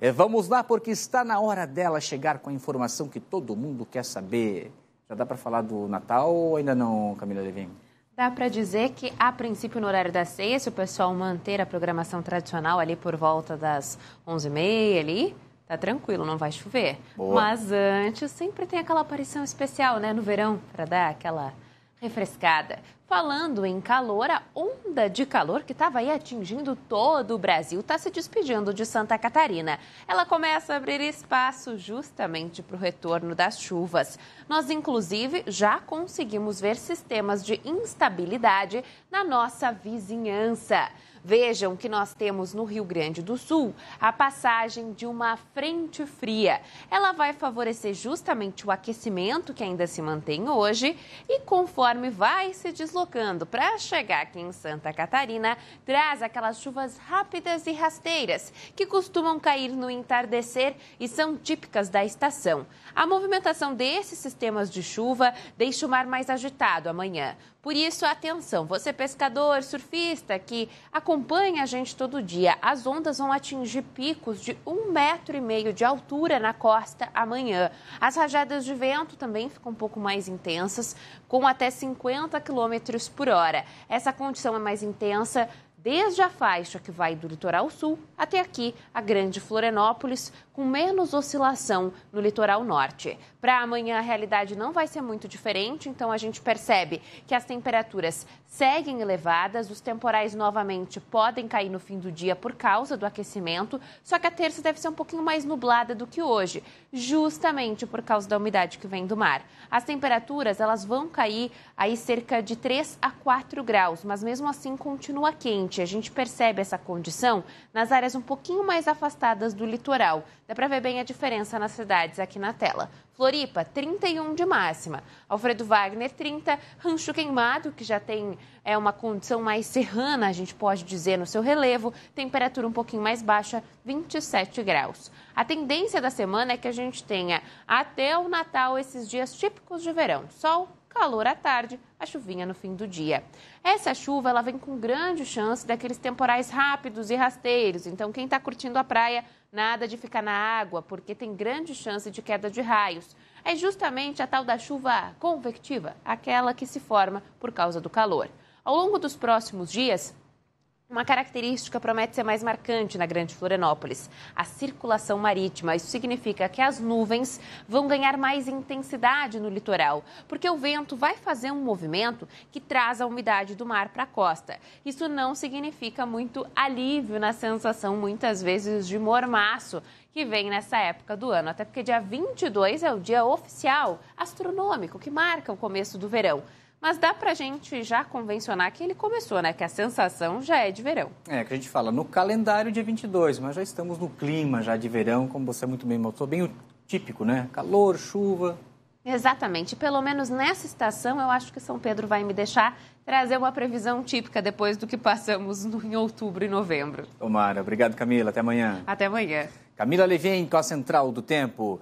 É, vamos lá, porque está na hora dela chegar com a informação que todo mundo quer saber. Já dá para falar do Natal ou ainda não, Camila Levin? Dá para dizer que, a princípio, no horário da ceia, se o pessoal manter a programação tradicional ali por volta das 11h30 ali, tá tranquilo, não vai chover. Boa. Mas antes, sempre tem aquela aparição especial, né, no verão, para dar aquela refrescada. Falando em calor, a onda de calor que estava aí atingindo todo o Brasil está se despedindo de Santa Catarina. Ela começa a abrir espaço justamente para o retorno das chuvas. Nós, inclusive, já conseguimos ver sistemas de instabilidade na nossa vizinhança. Vejam que nós temos no Rio Grande do Sul a passagem de uma frente fria. Ela vai favorecer justamente o aquecimento que ainda se mantém hoje e conforme vai se deslocando, deslocando para chegar aqui em Santa Catarina traz aquelas chuvas rápidas e rasteiras que costumam cair no entardecer e são típicas da estação. A movimentação desses sistemas de chuva deixa o mar mais agitado amanhã. Por isso, atenção, você pescador, surfista que acompanha a gente todo dia, as ondas vão atingir picos de um metro e meio de altura na costa amanhã. As rajadas de vento também ficam um pouco mais intensas, com até 50 km por hora. Essa condição é mais intensa desde a faixa que vai do litoral sul até aqui, a Grande Florianópolis, com menos oscilação no litoral norte. Para amanhã, a realidade não vai ser muito diferente, então a gente percebe que as temperaturas seguem elevadas, os temporais novamente podem cair no fim do dia por causa do aquecimento, só que a terça deve ser um pouquinho mais nublada do que hoje, justamente por causa da umidade que vem do mar. As temperaturas, elas vão cair aí cerca de 3 a 4 graus, mas mesmo assim continua quente a gente percebe essa condição nas áreas um pouquinho mais afastadas do litoral. Dá para ver bem a diferença nas cidades aqui na tela. Floripa, 31 de máxima. Alfredo Wagner, 30. Rancho Queimado, que já tem é, uma condição mais serrana, a gente pode dizer, no seu relevo. Temperatura um pouquinho mais baixa, 27 graus. A tendência da semana é que a gente tenha até o Natal esses dias típicos de verão. Sol, calor à tarde, a chuvinha no fim do dia. Essa chuva ela vem com grande chance daqueles temporais rápidos e rasteiros. Então, quem está curtindo a praia Nada de ficar na água, porque tem grande chance de queda de raios. É justamente a tal da chuva convectiva, aquela que se forma por causa do calor. Ao longo dos próximos dias, uma característica promete ser mais marcante na Grande Florianópolis: a circulação marítima. Isso significa que as nuvens vão ganhar mais intensidade no litoral, porque o vento vai fazer um movimento que traz a umidade do mar para a costa. Isso não significa muito alívio na sensação, muitas vezes, de mormaço que vem nessa época do ano, até porque dia 22 é o dia oficial astronômico que marca o começo do verão mas dá para a gente já convencionar que ele começou, né? Que a sensação já é de verão. É, que a gente fala no calendário dia 22, mas já estamos no clima já de verão, como você muito bem mostrou, bem o típico, né? Calor, chuva. Exatamente, pelo menos nessa estação eu acho que São Pedro vai me deixar trazer uma previsão típica depois do que passamos em outubro e novembro. Tomara, obrigado Camila, até amanhã. Até amanhã. Camila Levin com a Central do Tempo.